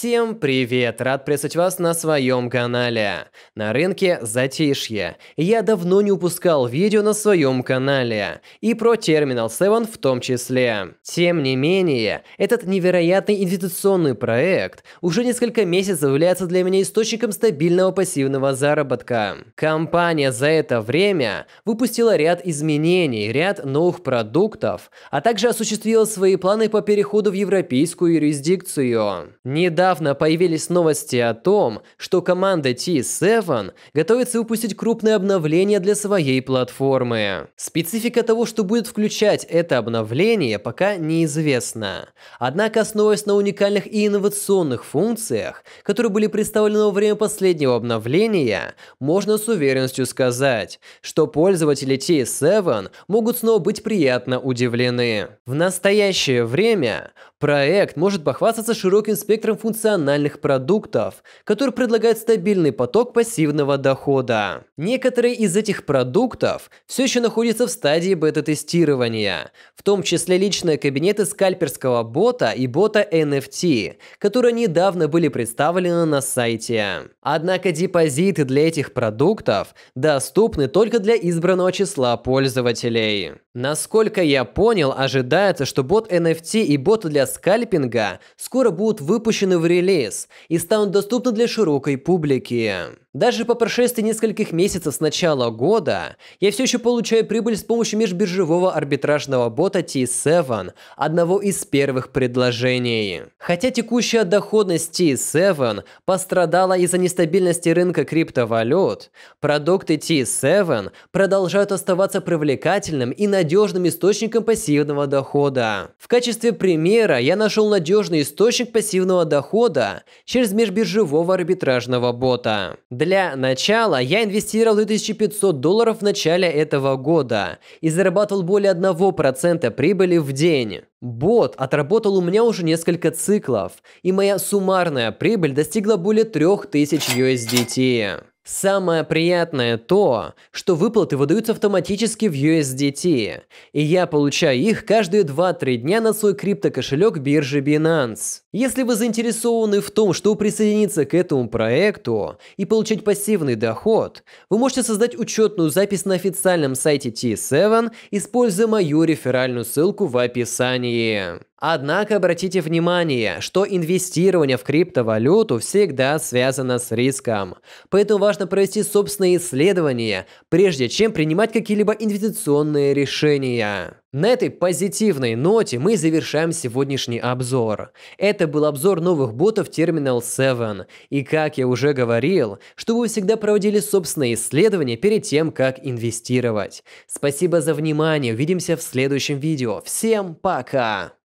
Всем привет! Рад приветствовать вас на своем канале. На рынке затишье. Я давно не упускал видео на своем канале. И про Terminal 7 в том числе. Тем не менее, этот невероятный инвестиционный проект уже несколько месяцев является для меня источником стабильного пассивного заработка. Компания за это время выпустила ряд изменений, ряд новых продуктов, а также осуществила свои планы по переходу в европейскую юрисдикцию. Недавно недавно появились новости о том, что команда T7 готовится выпустить крупное обновление для своей платформы. Специфика того, что будет включать это обновление, пока неизвестна. Однако, основываясь на уникальных и инновационных функциях, которые были представлены во время последнего обновления, можно с уверенностью сказать, что пользователи T7 могут снова быть приятно удивлены. В настоящее время проект может похвастаться широким спектром функций функциональных продуктов, который предлагает стабильный поток пассивного дохода. Некоторые из этих продуктов все еще находятся в стадии бета-тестирования, в том числе личные кабинеты скальперского бота и бота NFT, которые недавно были представлены на сайте. Однако депозиты для этих продуктов доступны только для избранного числа пользователей. Насколько я понял, ожидается, что бот NFT и бот для скальпинга скоро будут выпущены в релиз и станут доступны для широкой публики. Даже по прошествии нескольких месяцев с начала года я все еще получаю прибыль с помощью межбиржевого арбитражного бота T7, одного из первых предложений. Хотя текущая доходность T7 пострадала из-за нестабильности рынка криптовалют, продукты T7 продолжают оставаться привлекательным и надежным источником пассивного дохода. В качестве примера я нашел надежный источник пассивного дохода через межбиржевого арбитражного бота. Для начала я инвестировал 2500 долларов в начале этого года и зарабатывал более 1% прибыли в день. Бот отработал у меня уже несколько циклов, и моя суммарная прибыль достигла более 3000 USDT. Самое приятное то, что выплаты выдаются автоматически в USDT, и я получаю их каждые 2-3 дня на свой криптокошелек биржи Binance. Если вы заинтересованы в том, чтобы присоединиться к этому проекту и получать пассивный доход, вы можете создать учетную запись на официальном сайте T7, используя мою реферальную ссылку в описании. Однако обратите внимание, что инвестирование в криптовалюту всегда связано с риском. Поэтому важно провести собственные исследования, прежде чем принимать какие-либо инвестиционные решения. На этой позитивной ноте мы завершаем сегодняшний обзор. Это был обзор новых ботов Terminal 7. И как я уже говорил, чтобы вы всегда проводили собственные исследования перед тем, как инвестировать. Спасибо за внимание, увидимся в следующем видео. Всем пока!